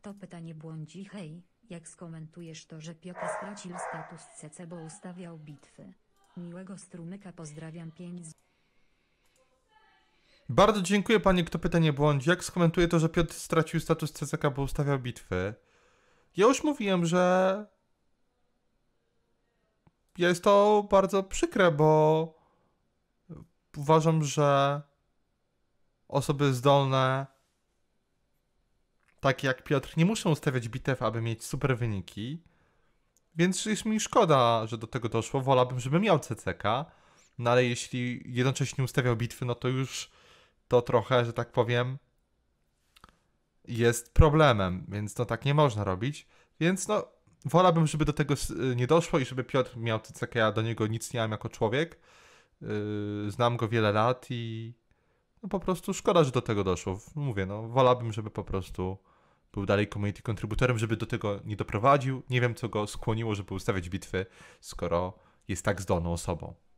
Kto pytanie błądzi hej, jak skomentujesz to, że Piotr stracił status CC bo ustawiał bitwy? Miłego strumyka pozdrawiam 5 z... Bardzo dziękuję panie, kto pytanie błądzi. Jak skomentuje to, że Piotr stracił status CCK, bo ustawiał bitwy? Ja już mówiłem, że jest to bardzo przykre, bo uważam, że osoby zdolne tak jak Piotr, nie muszą ustawiać bitew, aby mieć super wyniki. Więc jest mi szkoda, że do tego doszło. Wolałbym, żeby miał CCK, no ale jeśli jednocześnie ustawiał bitwy, no to już to trochę, że tak powiem, jest problemem, więc no tak nie można robić. Więc no, wolałbym, żeby do tego y, nie doszło i żeby Piotr miał CCK, ja do niego nic nie mam jako człowiek. Yy, znam go wiele lat i no po prostu szkoda, że do tego doszło. Mówię, no wolałbym, żeby po prostu był dalej community kontrybutorem, żeby do tego nie doprowadził. Nie wiem, co go skłoniło, żeby ustawiać bitwy, skoro jest tak zdolną osobą.